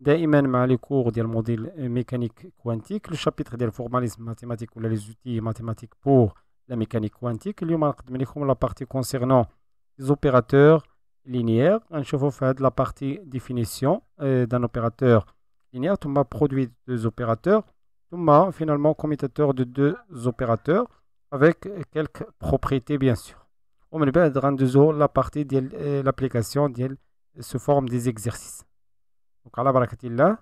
Daiman euh, mécanique quantique. Le chapitre des formalismes mathématiques ou les outils mathématiques pour la mécanique quantique. Nous allons aborder la partie concernant les opérateurs linéaires. Nous allons faire la partie définition euh, d'un opérateur linéaire, tout produit de deux opérateurs, tout finalement commutateur de deux opérateurs avec quelques propriétés bien sûr la partie de euh, l'application, ديال لابليكاسيون ديال سو فورم دي زيكزيرسيس دونك على الله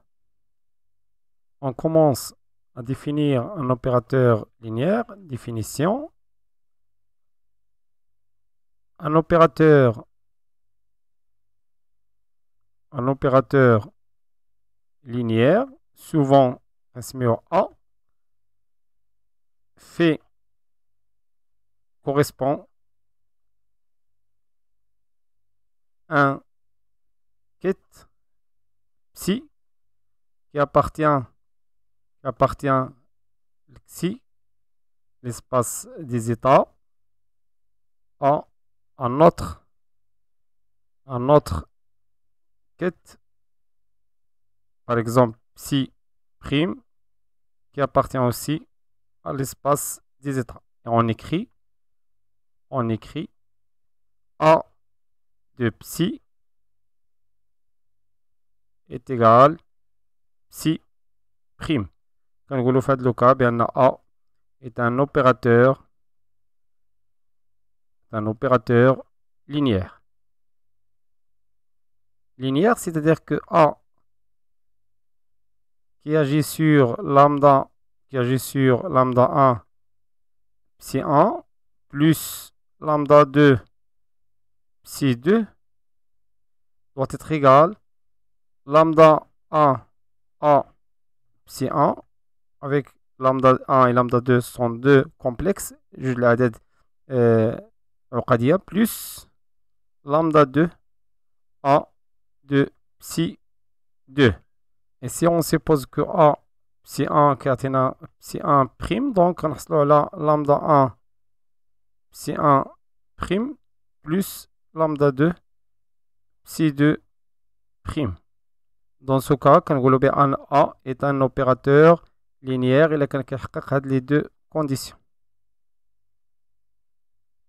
on commence à définir un opérateur linéaire, définition, un opérateur un opérateur linéaire, souvent un A, fait correspond un quête psi qui appartient, qui appartient l'espace des états, à un autre, un autre ket par exemple psi prime, qui appartient aussi à l'espace des états. Et on écrit, on écrit de psi est égal psi prime quand le cas, le bien a est un opérateur un opérateur linéaire linéaire c'est-à-dire que a qui agit sur lambda qui agit sur lambda 1 psi 1 plus lambda 2 psi 2 doit être égal lambda 1 a psi 1 avec lambda 1 et lambda 2 sont deux complexes juste l'adad euh, a plus lambda 2 a 2 psi 2 et si on suppose que a psi 1 كاتنا psi 1 prime donc on a lambda 1 psi 1 prime plus lambda 2 psi 2 prime. Dans ce cas, quand un A est un opérateur linéaire il a les deux conditions.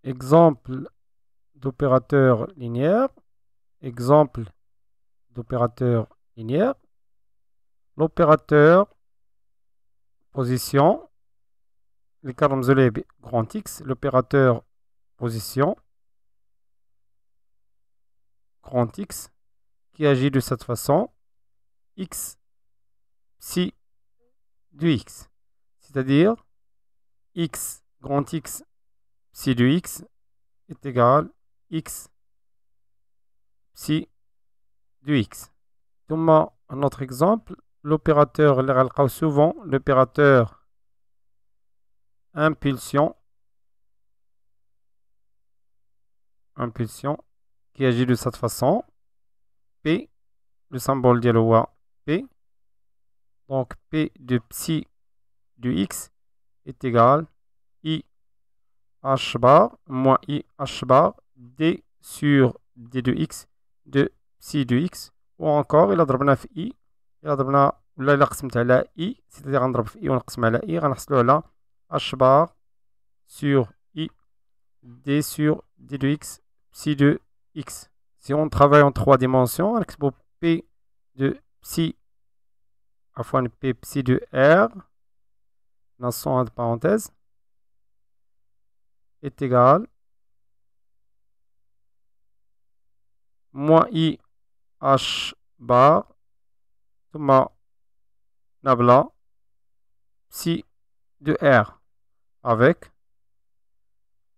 Exemple d'opérateur linéaire. Exemple d'opérateur linéaire. L'opérateur position, les grand X, l'opérateur position grand X qui agit de cette façon X psi du X. C'est-à-dire X grand X psi du X est égal X psi du X. Donc, un autre exemple, l'opérateur, souvent l'opérateur impulsion impulsion qui agit de cette façon. P, le symbole loi P. Donc P de psi de X est égal I H bar moins I H bar D sur D de X de psi de X. Ou encore, il a ضربنا في I. Il a ضربنا il a قسمت على I. C'est-à-dire غنضرب في I ونقسم على I غنحصلوا là, H bar sur I D sur D de X psi de x. Si on travaille en trois dimensions, on p de psi, à fois p psi de r, dans son parenthèse, est égal moins i h bar, ma nabla, psi de r, avec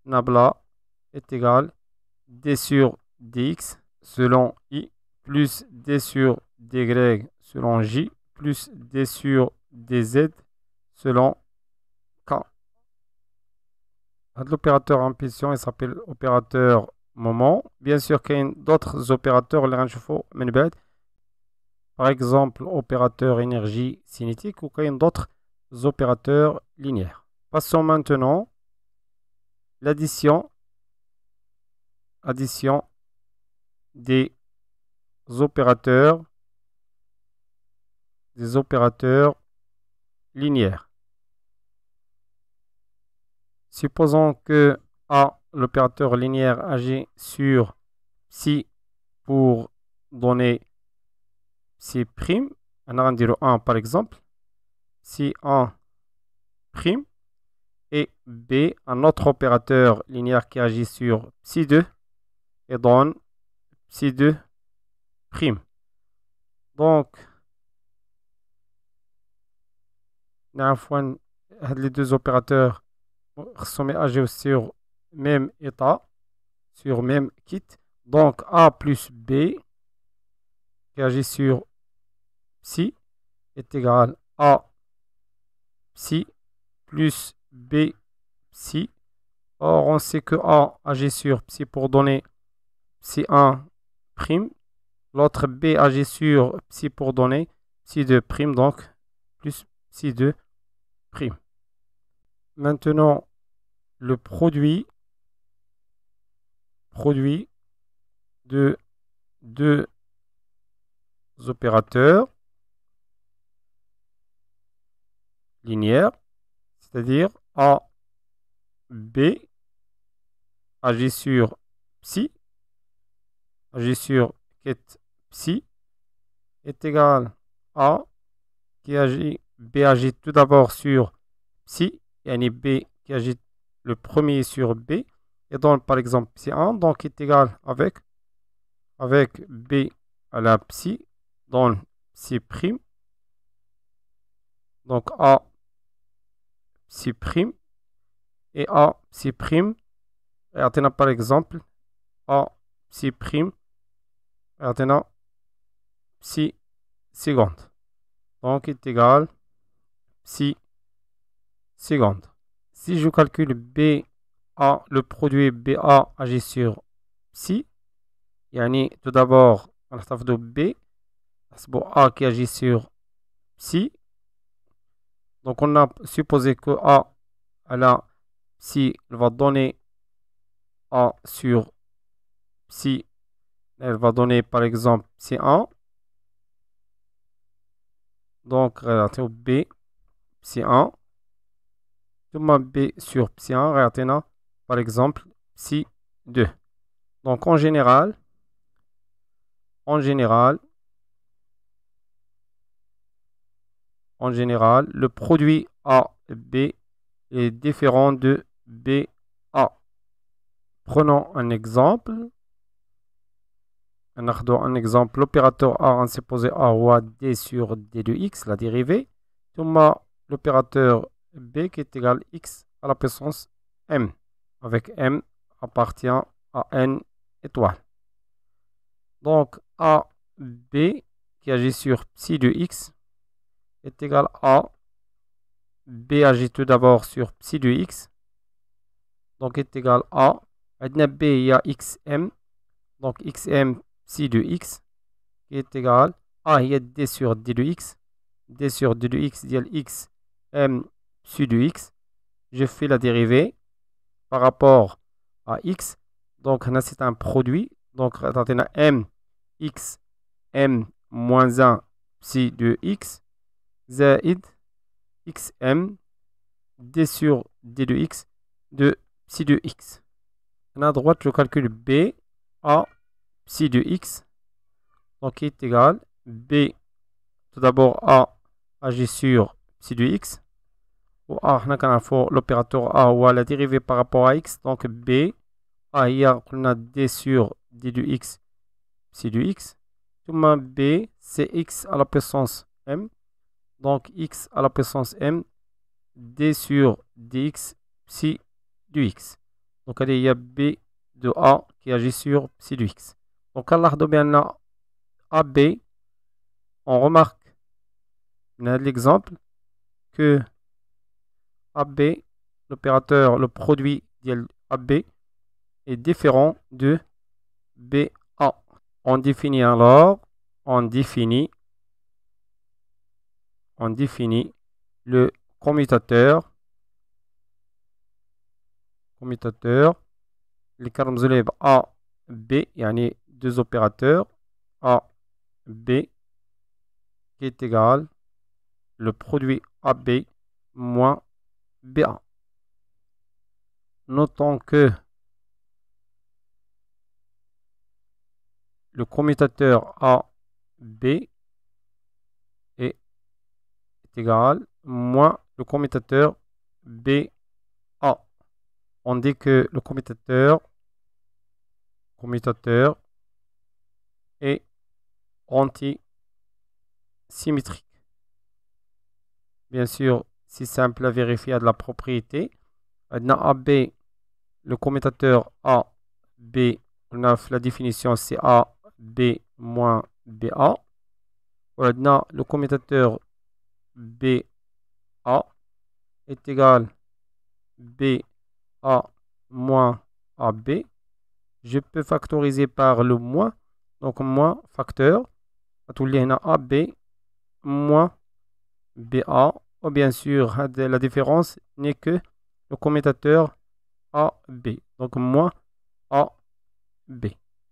nabla est égal d sur dx selon i plus d sur dy selon j plus d sur dz selon k. L'opérateur en il s'appelle opérateur moment. Bien sûr qu'il y a d'autres opérateurs, par exemple opérateur énergie cinétique ou qu'il y a d'autres opérateurs linéaires. Passons maintenant l'addition addition des opérateurs des opérateurs linéaires. Supposons que A, l'opérateur linéaire agit sur psi pour donner psi prime, on a 1 par exemple, psi 1 prime, et B, un autre opérateur linéaire qui agit sur psi 2 et donne C2 prime. Donc, les deux opérateurs sont agir sur même état, sur même kit. Donc, A plus B qui agit sur psi est égal à psi plus B psi. Or, on sait que A agit sur psi pour donner psi 1 prime. L'autre B agit sur psi pour donner psi 2 prime, donc plus psi 2 prime. Maintenant, le produit, produit de deux opérateurs linéaires, c'est-à-dire A, B agit sur psi Agit sur ket psi est égal à qui agit, B agit tout d'abord sur psi, et B qui agit le premier sur B, et donc par exemple psi 1, donc est égal avec, avec B à la psi, donc psi prime, donc A psi prime, et A psi prime, et par exemple A psi prime, maintenant psi seconde. Donc est égal psi seconde. Si je calcule BA, le produit BA agit sur psi, يعني tout d'abord de B, A qui agit sur psi. Donc on a supposé que A, elle a psi, elle va donner A sur Psi, elle va donner par exemple C1. Donc, relative au B, Psi1. Tout B sur Psi1, relaté par exemple Psi2. Donc, en général, en général, en général, le produit A, B est différent de B, A. Prenons un exemple. On a un exemple, l'opérateur A, on s'est posé A roi D sur D de X, la dérivée. l'opérateur B qui est égal à X à la puissance M, avec M appartient à N étoile. Donc AB B qui agit sur psi de X est égal à B agit tout d'abord sur psi de X, donc est égal à. a B, il y a XM, donc XM psi de x qui est égal à d sur d de x d sur d de x dial x m psi de x je fais la dérivée par rapport à x donc c'est un produit donc attendez m x m moins 1 psi de x x, m, d sur d de x de psi de x. À droite, je calcule b a psi de x, donc est égal b tout d'abord a agit sur psi de x, ou a, l'opérateur a, ou la dérivée par rapport à x, donc b, a, on a d sur d de x, psi de x, tout b, c'est x à la puissance m, donc x à la puissance m, d sur dx, psi du x. Donc, allez, il y a b de a qui agit sur psi de x. Donc, à بان AB, on remarque, dans l'exemple, que AB, l'opérateur le produit AB, est différent de BA. On définit alors, on définit, on définit le commutateur, commutateur, les carmes A, B, yani deux opérateurs A, B, qui est égal le produit AB moins BA. Notons que le commutateur AB est égal moins le commutateur BA. On dit que le commutateur commutateur et symétrique. Bien sûr, c'est simple à vérifier à de la propriété. On AB, le commutateur ab on la définition c'est AB moins BA. On a le commutateur BA est égal BA moins AB. Je peux factoriser par le moins donc, moins facteur tout à AB moins BA ou bien sûr la différence n'est que le commutateur AB donc moins AB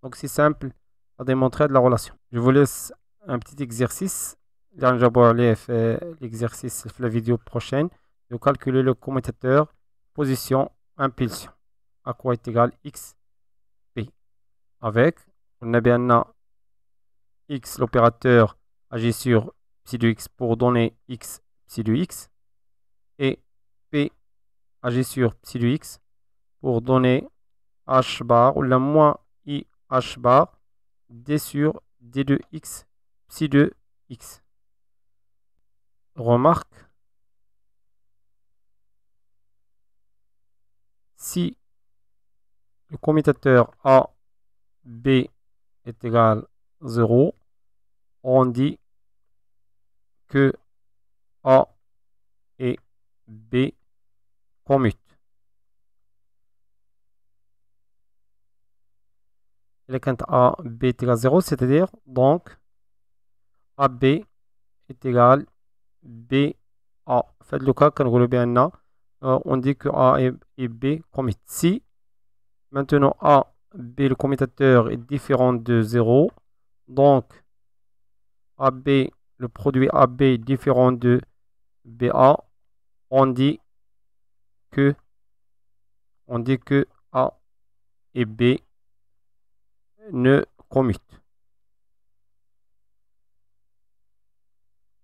donc c'est simple à démontrer de la relation je vous laisse un petit exercice l'exercice la vidéo prochaine de calculer le commutateur position impulsion à quoi est égal XP avec nabiana x l'opérateur agit sur psi de x pour donner x psi de x et p agit sur psi de x pour donner h bar ou la moins i h bar d sur d de x psi de x. Remarque, si le commutateur A, B est égal 0, on dit que A et B commutent. Il est A, B est égal à 0, c'est-à-dire donc AB est égal B A. Faites le cas quand vous bien euh, on dit que A et B commutent. Si maintenant A B, le commutateur est différent de 0. Donc, AB, le produit AB est différent de BA. On dit que, on dit que A et B ne commutent.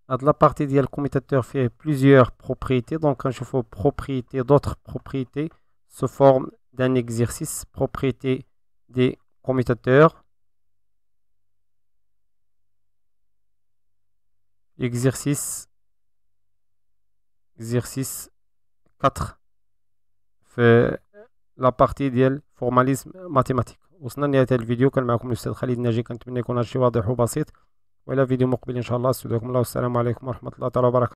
La partie le commutateur fait plusieurs propriétés. Donc, un je fais propriété, d'autres propriétés se forme d'un exercice. Propriété des commutateurs. Exercice exercice 4 Fait la partie ديال formalisme mathématique. وصلنا لنهاية الفيديو كان معكم الأستاذ خالد ناجي كنتمنى يكون هادشي واضح وبسيط وإلى فيديو مقبل إن شاء الله استودعكم الله والسلام عليكم ورحمة الله تعالى وبركاته